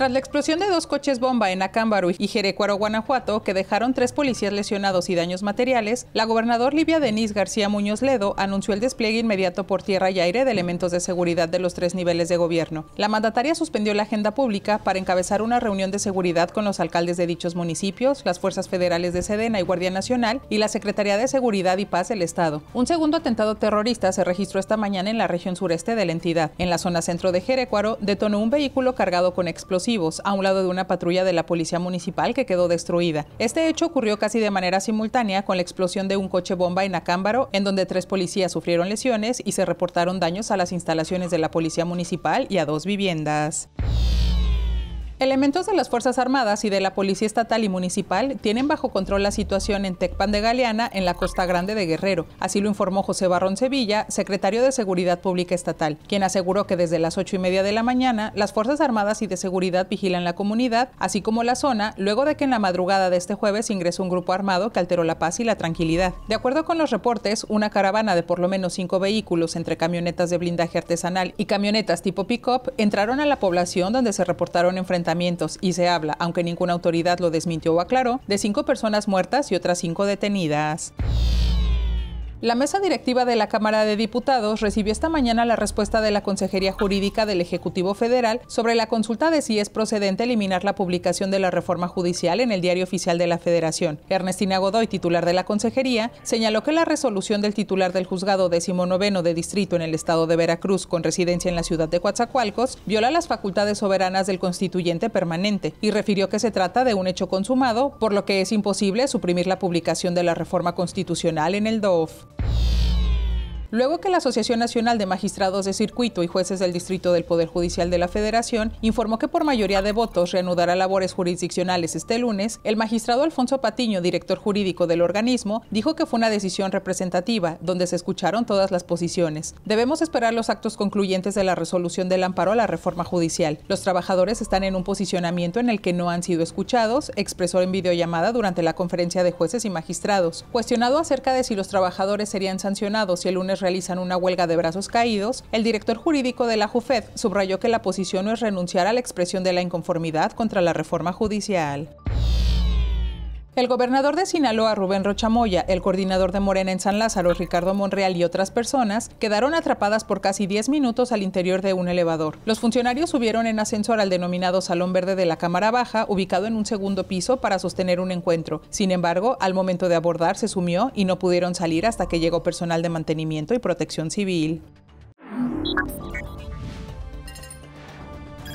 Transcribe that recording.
Tras la explosión de dos coches bomba en Acámbaro y Jerecuaro, Guanajuato, que dejaron tres policías lesionados y daños materiales, la gobernador Libia Denise García Muñoz Ledo anunció el despliegue inmediato por tierra y aire de elementos de seguridad de los tres niveles de gobierno. La mandataria suspendió la agenda pública para encabezar una reunión de seguridad con los alcaldes de dichos municipios, las fuerzas federales de Sedena y Guardia Nacional y la Secretaría de Seguridad y Paz del Estado. Un segundo atentado terrorista se registró esta mañana en la región sureste de la entidad. En la zona centro de Jerecuaro detonó un vehículo cargado con explosivos a un lado de una patrulla de la policía municipal que quedó destruida. Este hecho ocurrió casi de manera simultánea con la explosión de un coche bomba en Acámbaro, en donde tres policías sufrieron lesiones y se reportaron daños a las instalaciones de la policía municipal y a dos viviendas. Elementos de las Fuerzas Armadas y de la Policía Estatal y Municipal tienen bajo control la situación en Tecpan de Galeana, en la Costa Grande de Guerrero. Así lo informó José Barrón Sevilla, secretario de Seguridad Pública Estatal, quien aseguró que desde las ocho y media de la mañana, las Fuerzas Armadas y de Seguridad vigilan la comunidad, así como la zona, luego de que en la madrugada de este jueves ingresó un grupo armado que alteró la paz y la tranquilidad. De acuerdo con los reportes, una caravana de por lo menos cinco vehículos, entre camionetas de blindaje artesanal y camionetas tipo pick-up, entraron a la población donde se reportaron enfrentamientos y se habla, aunque ninguna autoridad lo desmintió o aclaró, de cinco personas muertas y otras cinco detenidas. La mesa directiva de la Cámara de Diputados recibió esta mañana la respuesta de la Consejería Jurídica del Ejecutivo Federal sobre la consulta de si es procedente eliminar la publicación de la reforma judicial en el Diario Oficial de la Federación. Ernestina Godoy, titular de la Consejería, señaló que la resolución del titular del juzgado decimonoveno de distrito en el estado de Veracruz con residencia en la ciudad de Coatzacoalcos viola las facultades soberanas del constituyente permanente y refirió que se trata de un hecho consumado, por lo que es imposible suprimir la publicación de la reforma constitucional en el DOF. Luego que la Asociación Nacional de Magistrados de Circuito y Jueces del Distrito del Poder Judicial de la Federación informó que por mayoría de votos reanudará labores jurisdiccionales este lunes, el magistrado Alfonso Patiño, director jurídico del organismo, dijo que fue una decisión representativa, donde se escucharon todas las posiciones. Debemos esperar los actos concluyentes de la resolución del amparo a la reforma judicial. Los trabajadores están en un posicionamiento en el que no han sido escuchados, expresó en videollamada durante la conferencia de jueces y magistrados. Cuestionado acerca de si los trabajadores serían sancionados si el lunes realizan una huelga de brazos caídos, el director jurídico de la JUFED subrayó que la posición no es renunciar a la expresión de la inconformidad contra la reforma judicial. El gobernador de Sinaloa, Rubén Rochamoya, el coordinador de Morena en San Lázaro, Ricardo Monreal y otras personas quedaron atrapadas por casi 10 minutos al interior de un elevador. Los funcionarios subieron en ascensor al denominado Salón Verde de la Cámara Baja, ubicado en un segundo piso, para sostener un encuentro. Sin embargo, al momento de abordar se sumió y no pudieron salir hasta que llegó personal de mantenimiento y protección civil.